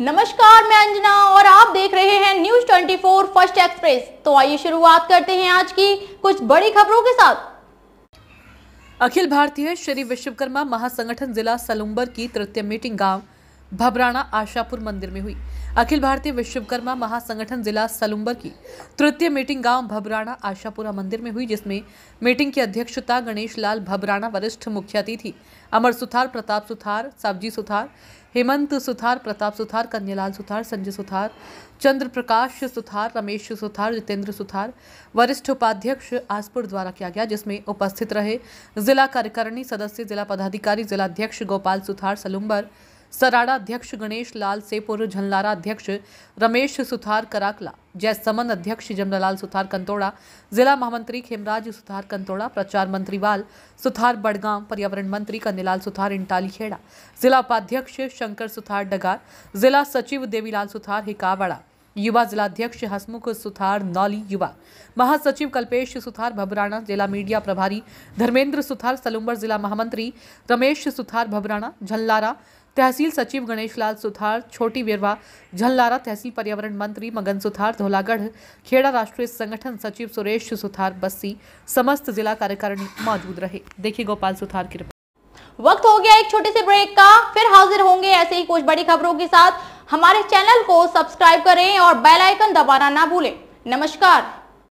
नमस्कार मैं अंजना और आप देख रहे हैं न्यूज 24 फर्स्ट एक्सप्रेस तो आइए शुरुआत करते हैं आज की कुछ बड़ी खबरों के साथ अखिल भारतीय श्री विश्वकर्मा महासंगठन जिला सलुम्बर की तृतीय मीटिंग गांव भबराना आशापुर मंदिर में हुई अखिल भारतीय विश्वकर्मा महासंगठन जिला सलुम्बर की तृतीय मीटिंग गांव भबराना आशापुरा मंदिर में हुई जिसमें मीटिंग की अध्यक्षता गणेश लाल भबराना वरिष्ठ मुख्य अतिथि अमर सुथार प्रताप सुथार सब्जी सुथार हेमंत सुथार प्रताप सुथार कन्यालाल सुथार संजय सुथार चंद्र प्रकाश सुथार रमेश सुथार जितेंद्र सुथार वरिष्ठ उपाध्यक्ष आसपुर द्वारा किया गया जिसमें उपस्थित रहे जिला कार्यकारिणी सदस्य जिला पदाधिकारी जिलाध्यक्ष गोपाल सुथार सलुम्बर सराड़ा अध्यक्ष गणेश लाल सेपुर झनलारा अध्यक्ष रमेश सुथार कराकला जय समन अध्यक्ष जमनालाल सुथार कंतोड़ा जिला महामंत्री खेमराज सुथार कंतोड़ा प्रचार मंत्री वाल सुथार बड़गांव पर्यावरण मंत्री कन्यालाल सुथार इंटाली खेड़ा जिला उपाध्यक्ष शंकर सुथार डगार जिला सचिव देवीलाल सुथार हिकावाड़ा युवा जिलाध्यक्ष हसमुख सुथार नौली युवा महासचिव कल्पेश सुथार भबराणा जिला मीडिया प्रभारी धर्मेंद्र सुथार सलुम्बर जिला महामंत्री रमेश सुथार भबराणा झल्लारा तहसील सचिव गणेशलाल सुथार छोटी बिरवा झल्लारा तहसील पर्यावरण मंत्री मगन सुथार धोलागढ़ खेड़ा राष्ट्रीय संगठन सचिव सुरेश सुथार बस्सी समस्त जिला कार्यकारिणी मौजूद रहे देखिए गोपाल सुथार की रिपोर्ट वक्त हो गया एक छोटे से ब्रेक का फिर हाजिर होंगे ऐसे ही कुछ बड़ी खबरों के साथ हमारे चैनल को सब्सक्राइब करें और बेल आइकन दबाना ना भूलें नमस्कार